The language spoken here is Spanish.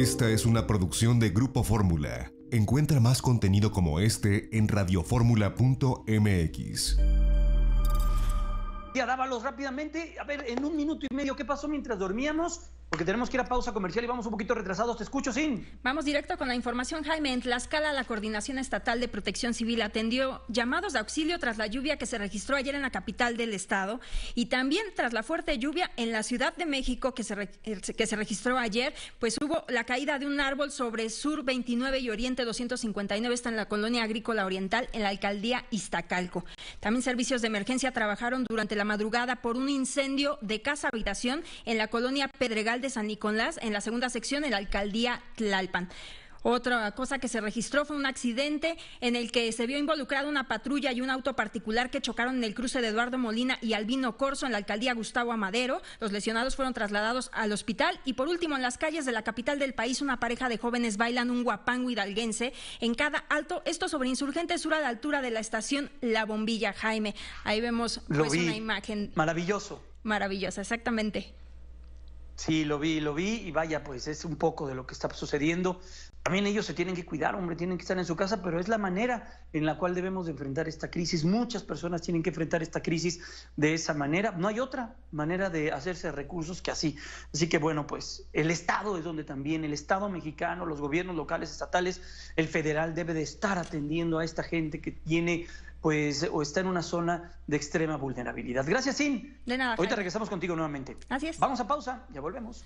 Esta es una producción de Grupo Fórmula. Encuentra más contenido como este en radioformula.mx. dábalos rápidamente, a ver, en un minuto y medio, ¿qué pasó mientras dormíamos? porque tenemos que ir a pausa comercial y vamos un poquito retrasados. Te escucho, Sin. Vamos directo con la información, Jaime. En Tlaxcala, la Coordinación Estatal de Protección Civil atendió llamados de auxilio tras la lluvia que se registró ayer en la capital del estado y también tras la fuerte lluvia en la Ciudad de México que se, que se registró ayer, pues hubo la caída de un árbol sobre Sur 29 y Oriente 259, está en la colonia agrícola oriental, en la alcaldía Iztacalco. También servicios de emergencia trabajaron durante la madrugada por un incendio de casa-habitación en la colonia Pedregal de San Nicolás, en la segunda sección, en la alcaldía Tlalpan. Otra cosa que se registró fue un accidente en el que se vio involucrada una patrulla y un auto particular que chocaron en el cruce de Eduardo Molina y Albino Corso en la alcaldía Gustavo Amadero. Los lesionados fueron trasladados al hospital y por último en las calles de la capital del país una pareja de jóvenes bailan un guapango hidalguense en cada alto, esto sobre insurgentes Sur a la altura de la estación La Bombilla Jaime. Ahí vemos pues, una imagen maravilloso. Maravillosa, exactamente. Sí, lo vi, lo vi y vaya, pues es un poco de lo que está sucediendo. También ellos se tienen que cuidar, hombre, tienen que estar en su casa, pero es la manera en la cual debemos de enfrentar esta crisis. Muchas personas tienen que enfrentar esta crisis de esa manera. No hay otra manera de hacerse recursos que así. Así que bueno, pues el Estado es donde también el Estado mexicano, los gobiernos locales, estatales, el federal debe de estar atendiendo a esta gente que tiene pues o está en una zona de extrema vulnerabilidad. Gracias, Sin. De nada. Ahorita regresamos contigo nuevamente. Así es. Vamos a pausa, ya volvemos.